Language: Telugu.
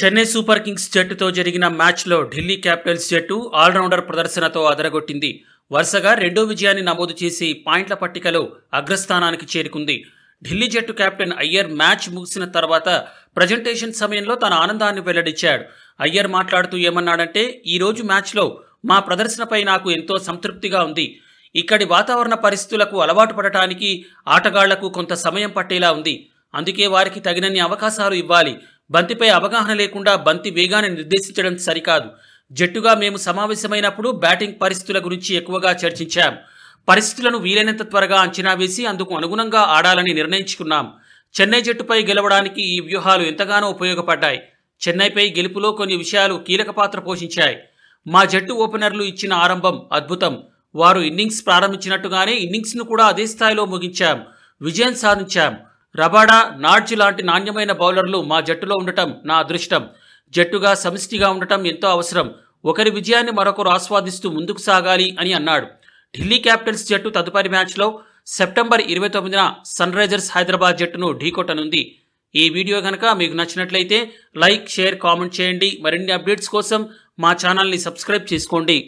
చెన్నై సూపర్ కింగ్స్ జట్టుతో జరిగిన మ్యాచ్లో ఢిల్లీ క్యాపిటల్స్ జట్టు ఆల్రౌండర్ ప్రదర్శనతో అదరగొట్టింది వరుసగా రెండో విజయాన్ని నమోదు చేసి పాయింట్ల పట్టికలో అగ్రస్థానానికి చేరుకుంది ఢిల్లీ జట్టు కెప్టెన్ అయ్యర్ మ్యాచ్ ముగిసిన తర్వాత ప్రజెంటేషన్ సమయంలో తన ఆనందాన్ని వెల్లడించాడు అయ్యర్ మాట్లాడుతూ ఏమన్నాడంటే ఈరోజు మ్యాచ్లో మా ప్రదర్శనపై నాకు ఎంతో సంతృప్తిగా ఉంది ఇక్కడి వాతావరణ పరిస్థితులకు అలవాటు పడటానికి ఆటగాళ్లకు కొంత సమయం పట్టేలా ఉంది అందుకే వారికి తగినన్ని అవకాశాలు ఇవ్వాలి బంతిపై అవగాహన లేకుండా బంతి వేగాన్ని నిర్దేశించడం సరికాదు జట్టుగా మేము సమావేశమైనప్పుడు బ్యాటింగ్ పరిస్థితుల గురించి ఎక్కువగా చర్చించాం పరిస్థితులను వీలైనంత త్వరగా అంచనా వేసి అందుకు అనుగుణంగా ఆడాలని నిర్ణయించుకున్నాం చెన్నై జట్టుపై గెలవడానికి ఈ వ్యూహాలు ఎంతగానో ఉపయోగపడ్డాయి చెన్నైపై గెలుపులో కొన్ని విషయాలు కీలక పాత్ర పోషించాయి మా జట్టు ఓపెనర్లు ఇచ్చిన ఆరంభం అద్భుతం వారు ఇన్నింగ్స్ ప్రారంభించినట్టుగానే ఇన్నింగ్స్ను కూడా అదే స్థాయిలో ముగించాం విజయం సాధించాం రబాడా నాడ్జ్ లాంటి నాణ్యమైన బౌలర్లు మా జట్టులో ఉండటం నా అదృష్టం జట్టుగా సమిష్టిగా ఉండటం ఎంతో అవసరం ఒకరి విజయాన్ని మరొకరు ఆస్వాదిస్తూ ముందుకు సాగాలి అని అన్నాడు ఢిల్లీ క్యాపిటల్స్ జట్టు తదుపరి మ్యాచ్లో సెప్టెంబర్ ఇరవై తొమ్మిదిన సన్ రైజర్స్ హైదరాబాద్ జట్టును ఢీకొట్టనుంది ఈ వీడియో కనుక మీకు నచ్చినట్లయితే లైక్ షేర్ కామెంట్ చేయండి మరిన్ని అప్డేట్స్ కోసం మా ఛానల్ని సబ్స్క్రైబ్ చేసుకోండి